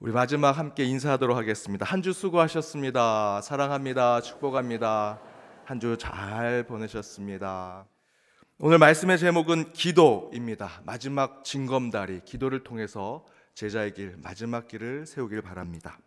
우리 마지막 함께 인사하도록 하겠습니다. 한 주 수고하셨습니다. 사랑합니다. 축복합니다. 한 주 잘 보내셨습니다. 오늘 말씀의 제목은 기도입니다. 마지막 징검다리 기도를 통해서 제자의 길 마지막 길을 세우길 바랍니다.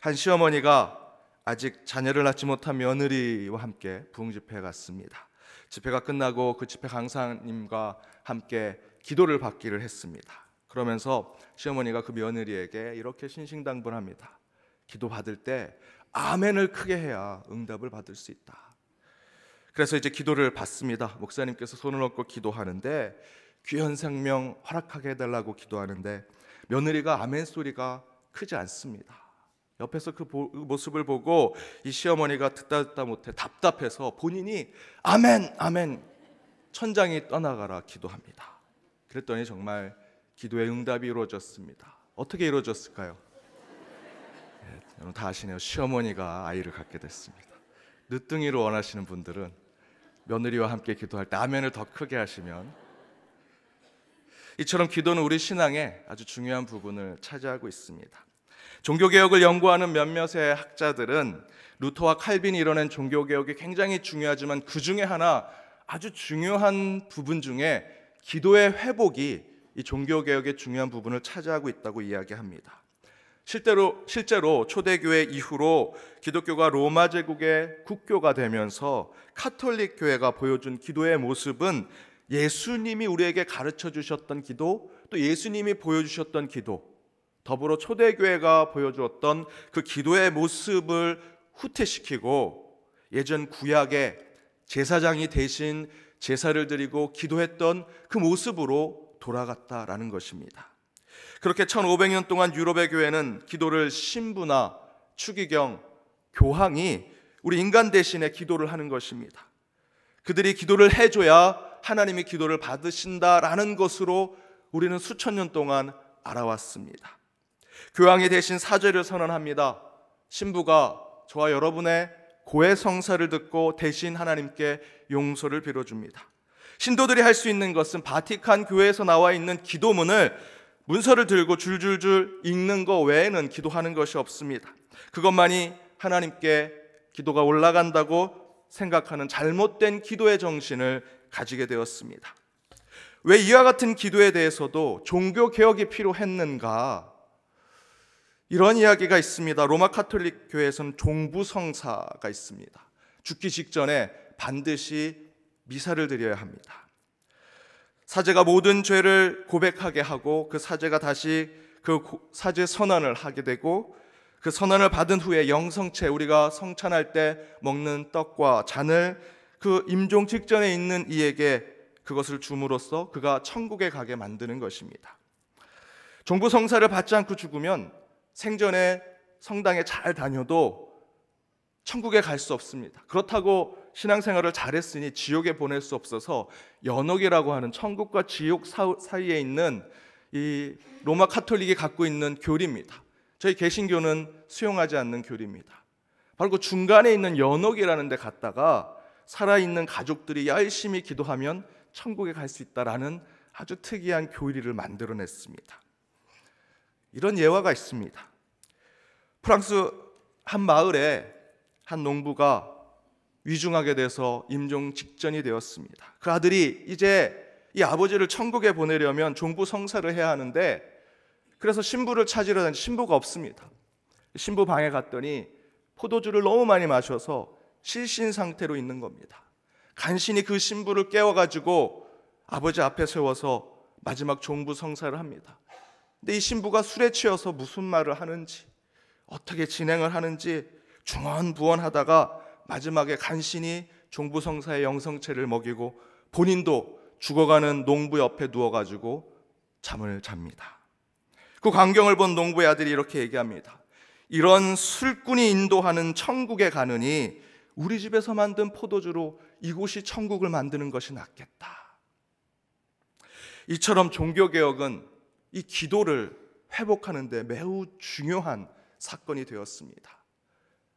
한 시어머니가 아직 자녀를 낳지 못한 며느리와 함께 부흥 집회에 갔습니다. 집회가 끝나고 그 집회 강사님과 함께 기도를 받기를 했습니다. 그러면서 시어머니가 그 며느리에게 이렇게 신신당분합니다. 기도 받을 때 아멘을 크게 해야 응답을 받을 수 있다. 그래서 이제 기도를 받습니다. 목사님께서 손을 얹고 기도하는데 귀한 생명 허락하게 해달라고 기도하는데 며느리가 아멘 소리가 크지 않습니다. 옆에서 그, 그 모습을 보고 이 시어머니가 듣다 듣다 못해 답답해서 본인이 아멘 아멘 천장이 떠나가라 기도합니다. 그랬더니 정말 기도의 응답이 이루어졌습니다. 어떻게 이루어졌을까요? 네, 다 아시네요. 시어머니가 아이를 갖게 됐습니다. 늦둥이를 원하시는 분들은 며느리와 함께 기도할 때 아멘을 더 크게 하시면 이처럼 기도는 우리 신앙의 아주 중요한 부분을 차지하고 있습니다. 종교개혁을 연구하는 몇몇의 학자들은 루터와 칼빈이 이뤄낸 종교개혁이 굉장히 중요하지만 그 중에 하나 아주 중요한 부분 중에 기도의 회복이 이 종교 개혁의 중요한 부분을 차지하고 있다고 이야기합니다. 실제로 실제로 초대교회 이후로 기독교가 로마 제국의 국교가 되면서 카톨릭 교회가 보여준 기도의 모습은 예수님이 우리에게 가르쳐 주셨던 기도 또 예수님이 보여주셨던 기도 더불어 초대교회가 보여주었던 그 기도의 모습을 후퇴시키고 예전 구약의 제사장이 대신 제사를 드리고 기도했던 그 모습으로 돌아갔다라는 것입니다. 그렇게 1500년 동안 유럽의 교회는 기도를 신부나 추기경, 교황이 우리 인간 대신에 기도를 하는 것입니다. 그들이 기도를 해줘야 하나님이 기도를 받으신다라는 것으로 우리는 수천 년 동안 알아왔습니다. 교황이 대신 사죄를 선언합니다. 신부가 저와 여러분의 고해 성사를 듣고 대신 하나님께 용서를 빌어줍니다. 신도들이 할 수 있는 것은 바티칸 교회에서 나와 있는 기도문을 문서를 들고 줄줄줄 읽는 것 외에는 기도하는 것이 없습니다. 그것만이 하나님께 기도가 올라간다고 생각하는 잘못된 기도의 정신을 가지게 되었습니다. 왜 이와 같은 기도에 대해서도 종교 개혁이 필요했는가? 이런 이야기가 있습니다. 로마 카톨릭 교회에서는 종부 성사가 있습니다. 죽기 직전에 반드시 미사를 드려야 합니다. 사제가 모든 죄를 고백하게 하고 그 사제가 다시 그 사제 선언을 하게 되고 그 선언을 받은 후에 영성체 우리가 성찬할 때 먹는 떡과 잔을 그 임종 직전에 있는 이에게 그것을 줌으로써 그가 천국에 가게 만드는 것입니다. 종부 성사를 받지 않고 죽으면 생전에 성당에 잘 다녀도 천국에 갈 수 없습니다. 그렇다고 신앙생활을 잘했으니 지옥에 보낼 수 없어서 연옥이라고 하는 천국과 지옥 사이에 있는 이 로마 카톨릭이 갖고 있는 교리입니다. 저희 개신교는 수용하지 않는 교리입니다. 바로 그 중간에 있는 연옥이라는 데 갔다가 살아있는 가족들이 열심히 기도하면 천국에 갈 수 있다라는 아주 특이한 교리를 만들어냈습니다. 이런 예화가 있습니다. 프랑스 한 마을에 한 농부가 위중하게 돼서 임종 직전이 되었습니다. 그 아들이 이제 이 아버지를 천국에 보내려면 종부 성사를 해야 하는데 그래서 신부를 찾으러 다니 신부가 없습니다. 신부 방에 갔더니 포도주를 너무 많이 마셔서 실신 상태로 있는 겁니다. 간신히 그 신부를 깨워가지고 아버지 앞에 세워서 마지막 종부 성사를 합니다. 근데 이 신부가 술에 취해서 무슨 말을 하는지 어떻게 진행을 하는지 중언부언하다가 마지막에 간신히 종부성사의 영성체를 먹이고 본인도 죽어가는 농부 옆에 누워가지고 잠을 잡니다. 그 광경을 본 농부의 아들이 이렇게 얘기합니다. 이런 술꾼이 인도하는 천국에 가느니 우리 집에서 만든 포도주로 이곳이 천국을 만드는 것이 낫겠다. 이처럼 종교개혁은 이 기도를 회복하는데 매우 중요한 사건이 되었습니다.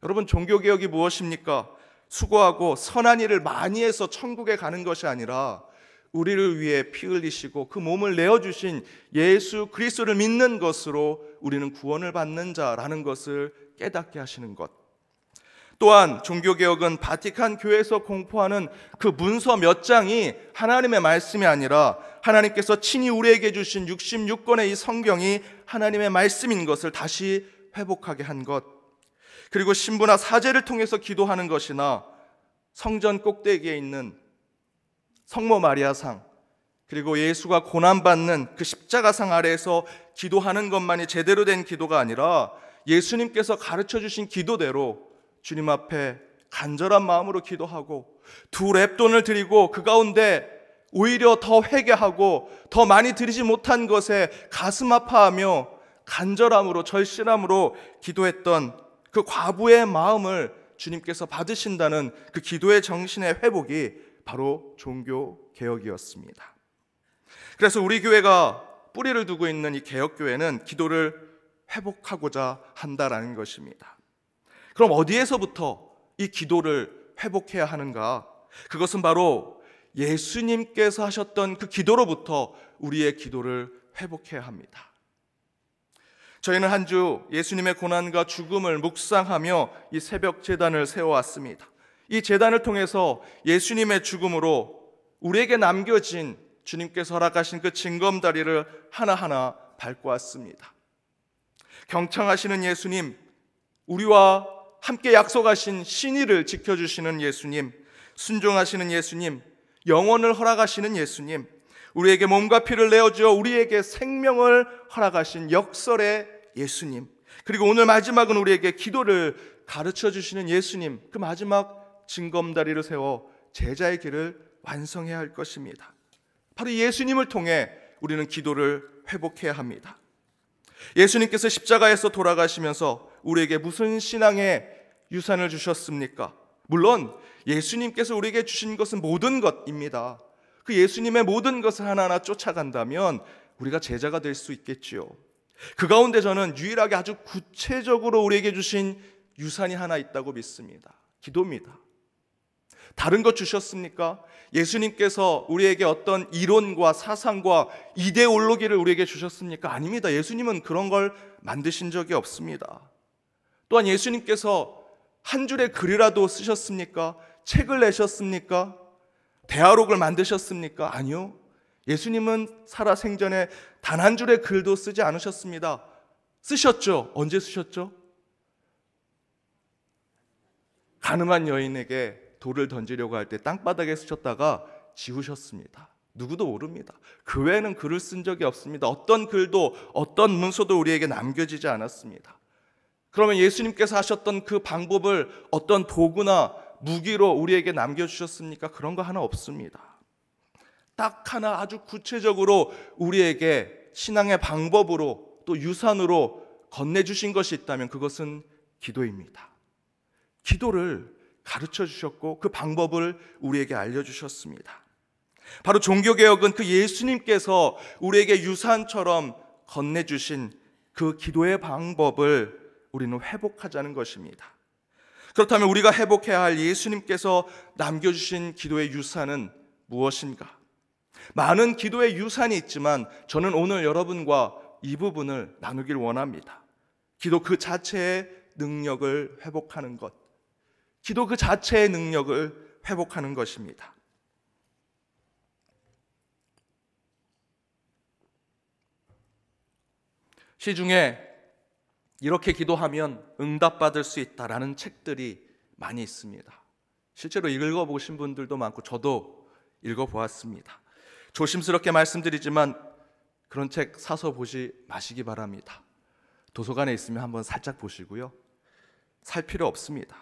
여러분 종교개혁이 무엇입니까? 수고하고 선한 일을 많이 해서 천국에 가는 것이 아니라 우리를 위해 피 흘리시고 그 몸을 내어주신 예수 그리스도를 믿는 것으로 우리는 구원을 받는 자라는 것을 깨닫게 하시는 것. 또한 종교개혁은 바티칸 교회에서 공포하는 그 문서 몇 장이 하나님의 말씀이 아니라 하나님께서 친히 우리에게 주신 66권의 이 성경이 하나님의 말씀인 것을 다시 회복하게 한 것. 그리고 신부나 사제를 통해서 기도하는 것이나 성전 꼭대기에 있는 성모 마리아상 그리고 예수가 고난받는 그 십자가상 아래에서 기도하는 것만이 제대로 된 기도가 아니라 예수님께서 가르쳐 주신 기도대로 주님 앞에 간절한 마음으로 기도하고 두 랩돈을 드리고 그 가운데 오히려 더 회개하고 더 많이 드리지 못한 것에 가슴 아파하며 간절함으로 절실함으로 기도했던 그 과부의 마음을 주님께서 받으신다는 그 기도의 정신의 회복이 바로 종교 개혁이었습니다. 그래서 우리 교회가 뿌리를 두고 있는 이 개혁교회는 기도를 회복하고자 한다라는 것입니다. 그럼 어디에서부터 이 기도를 회복해야 하는가? 그것은 바로 예수님께서 하셨던 그 기도로부터 우리의 기도를 회복해야 합니다. 저희는 한 주 예수님의 고난과 죽음을 묵상하며 이 새벽 재단을 세워왔습니다. 이 재단을 통해서 예수님의 죽음으로 우리에게 남겨진 주님께서 허락하신 그 징검다리를 하나하나 밟고 왔습니다. 경청하시는 예수님, 우리와 함께 약속하신 신의를 지켜주시는 예수님, 순종하시는 예수님, 영원을 허락하시는 예수님, 우리에게 몸과 피를 내어주어 우리에게 생명을 허락하신 역설의 예수님. 그리고 오늘 마지막은 우리에게 기도를 가르쳐 주시는 예수님. 그 마지막 징검다리를 세워 제자의 길을 완성해야 할 것입니다. 바로 예수님을 통해 우리는 기도를 회복해야 합니다. 예수님께서 십자가에서 돌아가시면서 우리에게 무슨 신앙의 유산을 주셨습니까? 물론 예수님께서 우리에게 주신 것은 모든 것입니다. 그 예수님의 모든 것을 하나하나 쫓아간다면 우리가 제자가 될 수 있겠지요. 그 가운데 저는 유일하게 아주 구체적으로 우리에게 주신 유산이 하나 있다고 믿습니다. 기도입니다. 다른 것 주셨습니까? 예수님께서 우리에게 어떤 이론과 사상과 이데올로기를 우리에게 주셨습니까? 아닙니다. 예수님은 그런 걸 만드신 적이 없습니다. 또한 예수님께서 한 줄의 글이라도 쓰셨습니까? 책을 내셨습니까? 대화록을 만드셨습니까? 아니요. 예수님은 살아 생전에 단 한 줄의 글도 쓰지 않으셨습니다. 쓰셨죠? 언제 쓰셨죠? 가늠한 여인에게 돌을 던지려고 할 때 땅바닥에 쓰셨다가 지우셨습니다. 누구도 모릅니다. 그 외에는 글을 쓴 적이 없습니다. 어떤 글도 어떤 문서도 우리에게 남겨지지 않았습니다. 그러면 예수님께서 하셨던 그 방법을 어떤 도구나 무기로 우리에게 남겨주셨습니까? 그런 거 하나 없습니다. 딱 하나 아주 구체적으로 우리에게 신앙의 방법으로 또 유산으로 건네주신 것이 있다면 그것은 기도입니다. 기도를 가르쳐 주셨고 그 방법을 우리에게 알려주셨습니다. 바로 종교개혁은 그 예수님께서 우리에게 유산처럼 건네주신 그 기도의 방법을 우리는 회복하자는 것입니다. 그렇다면 우리가 회복해야 할 예수님께서 남겨주신 기도의 유산은 무엇인가? 많은 기도의 유산이 있지만 저는 오늘 여러분과 이 부분을 나누길 원합니다. 기도 그 자체의 능력을 회복하는 것. 기도 그 자체의 능력을 회복하는 것입니다. 시중에 이렇게 기도하면 응답받을 수 있다라는 책들이 많이 있습니다. 실제로 읽어보신 분들도 많고 저도 읽어보았습니다. 조심스럽게 말씀드리지만 그런 책 사서 보지 마시기 바랍니다. 도서관에 있으면 한번 살짝 보시고요. 살 필요 없습니다.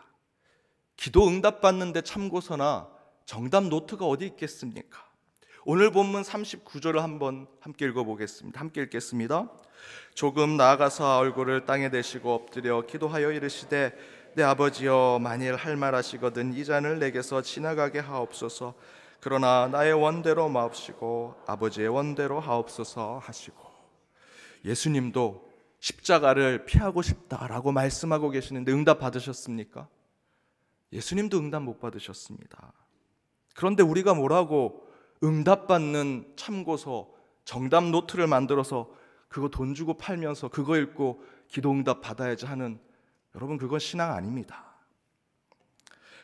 기도 응답 받는데 참고서나 정답 노트가 어디 있겠습니까? 오늘 본문 39절을 한번 함께 읽어보겠습니다. 함께 읽겠습니다. 조금 나아가서 얼굴을 땅에 대시고 엎드려 기도하여 이르시되 내 아버지여 만일 할 말하시거든 이 잔을 내게서 지나가게 하옵소서 그러나 나의 원대로 마옵시고 아버지의 원대로 하옵소서 하시고 예수님도 십자가를 피하고 싶다라고 말씀하고 계시는데 응답 받으셨습니까? 예수님도 응답 못 받으셨습니다. 그런데 우리가 뭐라고 응답받는 참고서 정답 노트를 만들어서 그거 돈 주고 팔면서 그거 읽고 기도 응답 받아야지 하는 여러분 그건 신앙 아닙니다.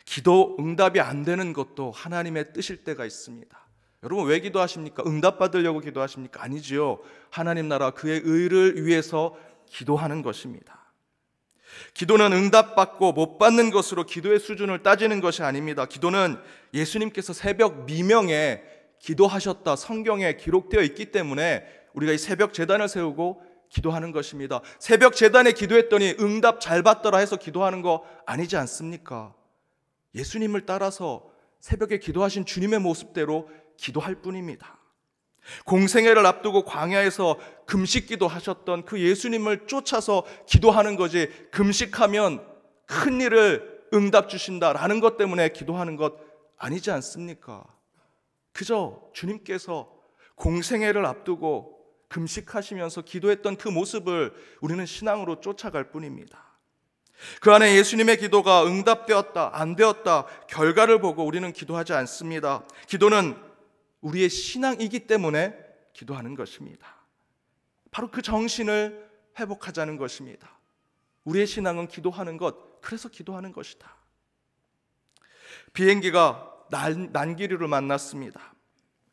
기도 응답이 안 되는 것도 하나님의 뜻일 때가 있습니다. 여러분 왜 기도하십니까? 응답 받으려고 기도하십니까? 아니지요. 하나님 나라 그의 의를 위해서 기도하는 것입니다. 기도는 응답받고 못 받는 것으로 기도의 수준을 따지는 것이 아닙니다. 기도는 예수님께서 새벽 미명에 기도하셨다 성경에 기록되어 있기 때문에 우리가 이 새벽 재단을 세우고 기도하는 것입니다. 새벽 재단에 기도했더니 응답 잘 받더라 해서 기도하는 거 아니지 않습니까? 예수님을 따라서 새벽에 기도하신 주님의 모습대로 기도할 뿐입니다. 공생애를 앞두고 광야에서 금식 기도하셨던 그 예수님을 쫓아서 기도하는 거지 금식하면 큰 일을 응답 주신다라는 것 때문에 기도하는 것 아니지 않습니까? 그저 주님께서 공생애를 앞두고 금식하시면서 기도했던 그 모습을 우리는 신앙으로 쫓아갈 뿐입니다. 그 안에 예수님의 기도가 응답되었다, 안 되었다, 결과를 보고 우리는 기도하지 않습니다. 기도는 우리의 신앙이기 때문에 기도하는 것입니다. 바로 그 정신을 회복하자는 것입니다. 우리의 신앙은 기도하는 것, 그래서 기도하는 것이다. 비행기가 난, 난기류를 만났습니다.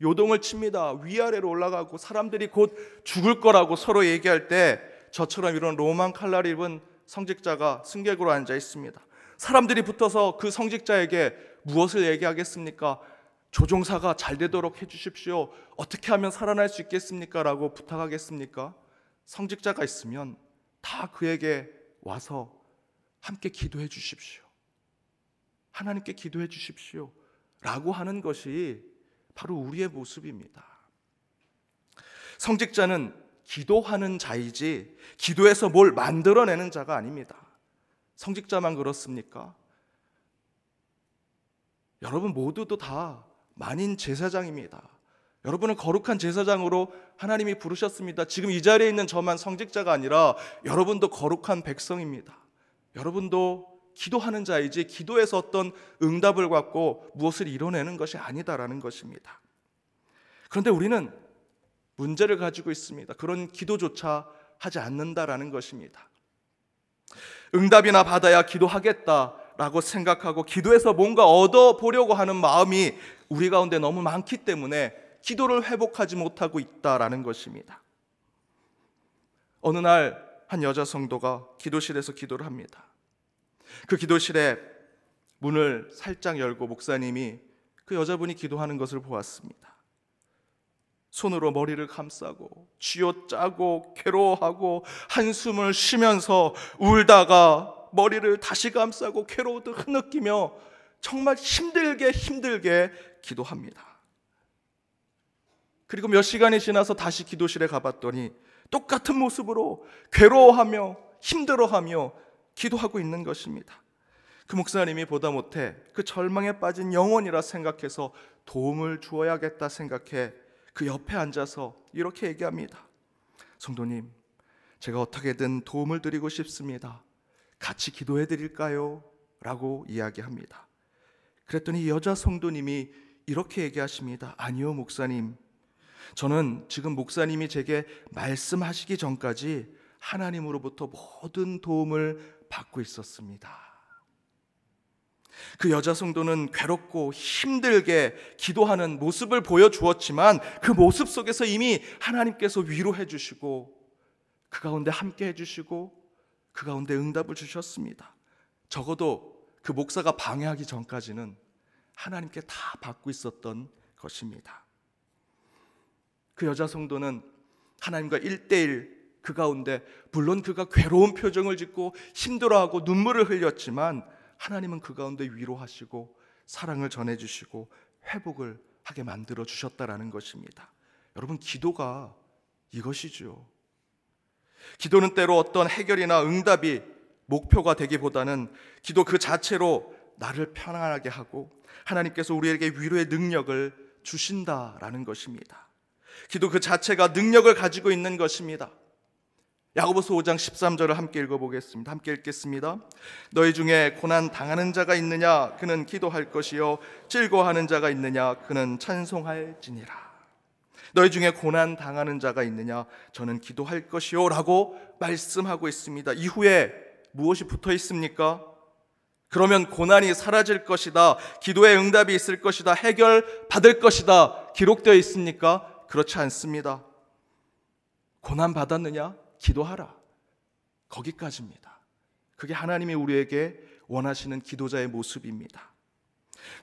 요동을 칩니다. 위아래로 올라가고 사람들이 곧 죽을 거라고 서로 얘기할 때 저처럼 이런 로망 칼날 입은 성직자가 승객으로 앉아 있습니다. 사람들이 붙어서 그 성직자에게 무엇을 얘기하겠습니까? 조종사가 잘 되도록 해주십시오. 어떻게 하면 살아날 수 있겠습니까? 라고 부탁하겠습니까? 성직자가 있으면 다 그에게 와서 함께 기도해 주십시오. 하나님께 기도해 주십시오. 라고 하는 것이 바로 우리의 모습입니다. 성직자는 기도하는 자이지 기도해서 뭘 만들어내는 자가 아닙니다. 성직자만 그렇습니까? 여러분 모두도 다 만인 제사장입니다. 여러분은 거룩한 제사장으로 하나님이 부르셨습니다. 지금 이 자리에 있는 저만 성직자가 아니라 여러분도 거룩한 백성입니다. 여러분도 기도하는 자이지 기도에서 어떤 응답을 갖고 무엇을 이뤄내는 것이 아니다라는 것입니다. 그런데 우리는 문제를 가지고 있습니다. 그런 기도조차 하지 않는다라는 것입니다. 응답이나 받아야 기도하겠다라고 생각하고 기도해서 뭔가 얻어 보려고 하는 마음이 우리 가운데 너무 많기 때문에 기도를 회복하지 못하고 있다라는 것입니다. 어느 날 한 여자 성도가 기도실에서 기도를 합니다. 그 기도실에 문을 살짝 열고 목사님이 그 여자분이 기도하는 것을 보았습니다. 손으로 머리를 감싸고 쥐어짜고 괴로워하고 한숨을 쉬면서 울다가 머리를 다시 감싸고 괴로워도 흐느끼며 정말 힘들게 힘들게 기도합니다. 그리고 몇 시간이 지나서 다시 기도실에 가봤더니 똑같은 모습으로 괴로워하며 힘들어하며 기도하고 있는 것입니다. 그 목사님이 보다 못해 그 절망에 빠진 영혼이라 생각해서 도움을 주어야겠다 생각해 그 옆에 앉아서 이렇게 얘기합니다. 성도님, 제가 어떻게든 도움을 드리고 싶습니다. 같이 기도해 드릴까요? 라고 이야기합니다. 그랬더니 여자 성도님이 이렇게 얘기하십니다. 아니요, 목사님. 저는 지금 목사님이 제게 말씀하시기 전까지 하나님으로부터 모든 도움을 받고 있었습니다. 그 여자 성도는 괴롭고 힘들게 기도하는 모습을 보여주었지만 그 모습 속에서 이미 하나님께서 위로해 주시고 그 가운데 함께 해 주시고 그 가운데 응답을 주셨습니다. 적어도 그 목사가 방해하기 전까지는 하나님께 다 받고 있었던 것입니다. 그 여자 성도는 하나님과 1대1 그 가운데 물론 그가 괴로운 표정을 짓고 힘들어하고 눈물을 흘렸지만 하나님은 그 가운데 위로하시고 사랑을 전해 주시고 회복을 하게 만들어 주셨다라는 것입니다. 여러분 기도가 이것이지 기도는 때로 어떤 해결이나 응답이 목표가 되기보다는 기도 그 자체로 나를 편안하게 하고 하나님께서 우리에게 위로의 능력을 주신다라는 것입니다. 기도 그 자체가 능력을 가지고 있는 것입니다. 야고보서 5장 13절을 함께 읽어보겠습니다. 함께 읽겠습니다. 너희 중에 고난 당하는 자가 있느냐? 그는 기도할 것이요 즐거워하는 자가 있느냐? 그는 찬송할지니라. 너희 중에 고난 당하는 자가 있느냐? 저는 기도할 것이요라고 말씀하고 있습니다. 이후에 무엇이 붙어 있습니까? 그러면 고난이 사라질 것이다. 기도의 응답이 있을 것이다. 해결 받을 것이다. 기록되어 있습니까? 그렇지 않습니다. 고난 받았느냐? 기도하라. 거기까지입니다. 그게 하나님이 우리에게 원하시는 기도자의 모습입니다.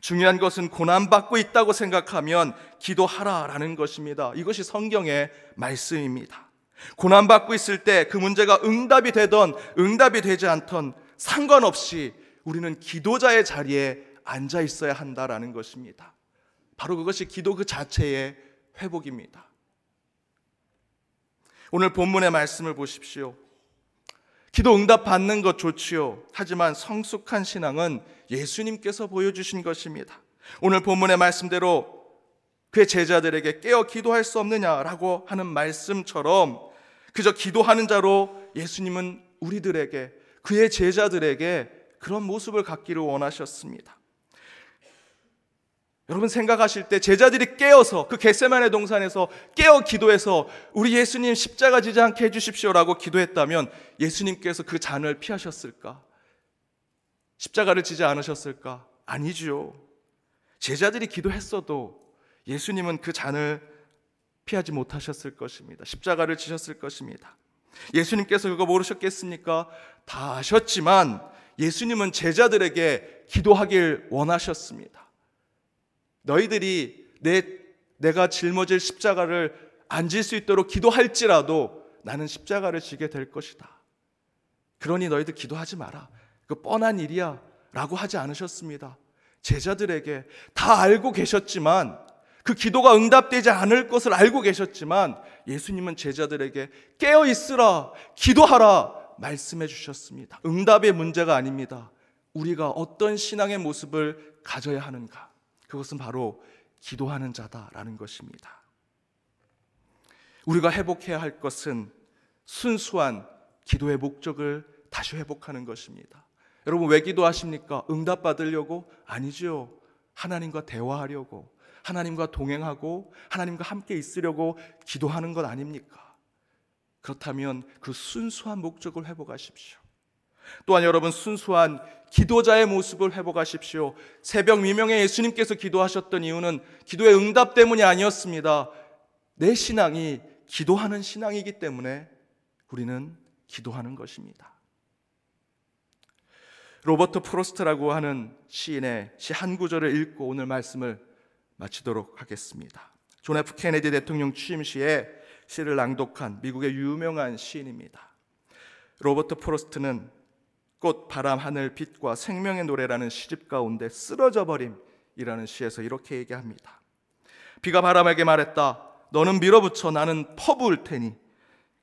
중요한 것은 고난받고 있다고 생각하면 기도하라라는 것입니다. 이것이 성경의 말씀입니다. 고난받고 있을 때 그 문제가 응답이 되던 응답이 되지 않던 상관없이 우리는 기도자의 자리에 앉아 있어야 한다라는 것입니다. 바로 그것이 기도 그 자체의 회복입니다. 오늘 본문의 말씀을 보십시오. 기도 응답 받는 것 좋지요. 하지만 성숙한 신앙은 예수님께서 보여주신 것입니다. 오늘 본문의 말씀대로 그의 제자들에게 깨어 기도할 수 없느냐라고 하는 말씀처럼 그저 기도하는 자로 예수님은 우리들에게 그의 제자들에게 그런 모습을 갖기를 원하셨습니다. 여러분 생각하실 때 제자들이 깨어서 그 겟세만의 동산에서 깨어 기도해서 우리 예수님 십자가 지지 않게 해주십시오라고 기도했다면 예수님께서 그 잔을 피하셨을까? 십자가를 지지 않으셨을까? 아니지요. 제자들이 기도했어도 예수님은 그 잔을 피하지 못하셨을 것입니다. 십자가를 지셨을 것입니다. 예수님께서 그거 모르셨겠습니까? 다 아셨지만 예수님은 제자들에게 기도하길 원하셨습니다. 너희들이 내, 내가 짊어질 십자가를 안 질 수 있도록 기도할지라도 나는 십자가를 지게 될 것이다. 그러니 너희들 기도하지 마라. 그 뻔한 일이야. 라고 하지 않으셨습니다. 제자들에게 다 알고 계셨지만 그 기도가 응답되지 않을 것을 알고 계셨지만 예수님은 제자들에게 깨어 있으라, 기도하라 말씀해 주셨습니다. 응답의 문제가 아닙니다. 우리가 어떤 신앙의 모습을 가져야 하는가. 그것은 바로 기도하는 자다라는 것입니다. 우리가 회복해야 할 것은 순수한 기도의 목적을 다시 회복하는 것입니다. 여러분 왜 기도하십니까? 응답 받으려고 아니지요. 하나님과 대화하려고 하나님과 동행하고 하나님과 함께 있으려고 기도하는 것 아닙니까? 그렇다면 그 순수한 목적을 회복하십시오. 또한 여러분 순수한 기도자의 모습을 회복하십시오. 새벽 미명에 예수님께서 기도하셨던 이유는 기도의 응답 때문이 아니었습니다. 내 신앙이 기도하는 신앙이기 때문에 우리는 기도하는 것입니다. 로버트 프로스트라고 하는 시인의 시 한 구절을 읽고 오늘 말씀을 마치도록 하겠습니다. 존 F 케네디 대통령 취임 시에 시를 낭독한 미국의 유명한 시인입니다. 로버트 프로스트는 꽃, 바람, 하늘, 빛과 생명의 노래라는 시집 가운데 쓰러져 버림이라는 시에서 이렇게 얘기합니다. 비가 바람에게 말했다. 너는 밀어붙여 나는 퍼부을 테니.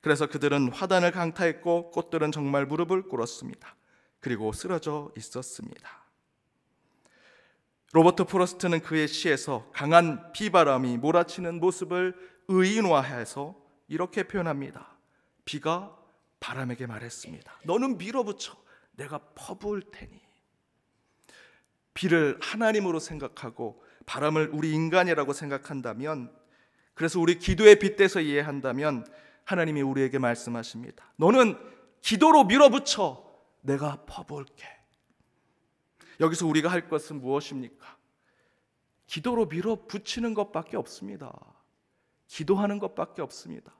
그래서 그들은 화단을 강타했고 꽃들은 정말 무릎을 꿇었습니다. 그리고 쓰러져 있었습니다. 로버트 프로스트는 그의 시에서 강한 비바람이 몰아치는 모습을 의인화해서 이렇게 표현합니다. 비가 바람에게 말했습니다. 너는 밀어붙여. 내가 퍼부을 테니 비를 하나님으로 생각하고 바람을 우리 인간이라고 생각한다면 그래서 우리 기도의 빛대서 이해한다면 하나님이 우리에게 말씀하십니다. 너는 기도로 밀어붙여 내가 퍼부을게. 여기서 우리가 할 것은 무엇입니까? 기도로 밀어붙이는 것밖에 없습니다. 기도하는 것밖에 없습니다.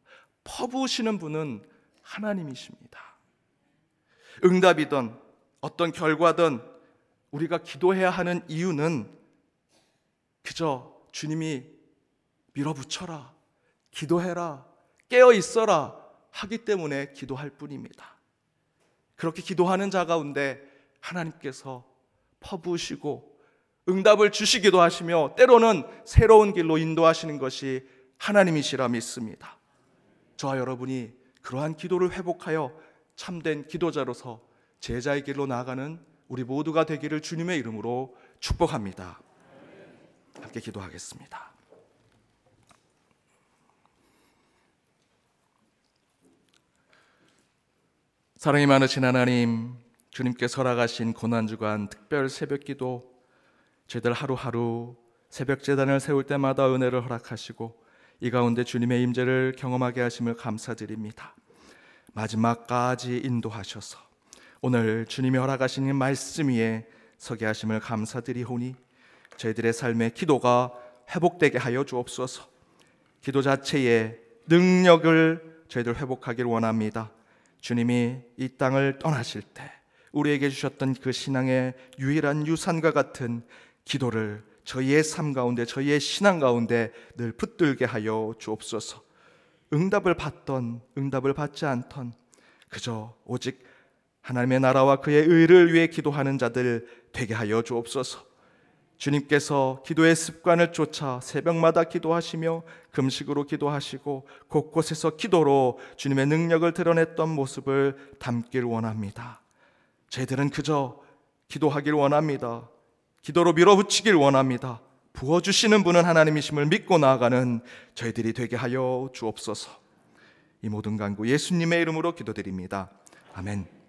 퍼부으시는 분은 하나님이십니다. 응답이든 어떤 결과든 우리가 기도해야 하는 이유는 그저 주님이 밀어붙여라, 기도해라, 깨어 있어라 하기 때문에 기도할 뿐입니다. 그렇게 기도하는 자 가운데 하나님께서 퍼부으시고 응답을 주시기도 하시며 때로는 새로운 길로 인도하시는 것이 하나님이시라 믿습니다. 저와 여러분이 그러한 기도를 회복하여 참된 기도자로서 제자의 길로 나아가는 우리 모두가 되기를 주님의 이름으로 축복합니다. 함께 기도하겠습니다. 사랑이 많으신 하나님, 주님께 설하가신 고난주간 특별 새벽기도 저들 하루하루 새벽 재단을 세울 때마다 은혜를 허락하시고 이 가운데 주님의 임재를 경험하게 하심을 감사드립니다. 마지막까지 인도하셔서 오늘 주님이 허락하신 말씀 위에 서게 하심을 감사드리오니 저희들의 삶의 기도가 회복되게 하여 주옵소서. 기도 자체에 능력을 저희들 회복하길 원합니다. 주님이 이 땅을 떠나실 때 우리에게 주셨던 그 신앙의 유일한 유산과 같은 기도를 저희의 삶 가운데 저희의 신앙 가운데 늘 붙들게 하여 주옵소서. 응답을 받던 응답을 받지 않던 그저 오직 하나님의 나라와 그의 의를 위해 기도하는 자들 되게 하여 주옵소서. 주님께서 기도의 습관을 쫓아 새벽마다 기도하시며 금식으로 기도하시고 곳곳에서 기도로 주님의 능력을 드러냈던 모습을 담길 원합니다. 저희들은 그저 기도하길 원합니다. 기도로 밀어붙이길 원합니다. 부어주시는 분은 하나님이심을 믿고 나아가는 저희들이 되게 하여 주옵소서. 이 모든 간구 예수님의 이름으로 기도드립니다. 아멘.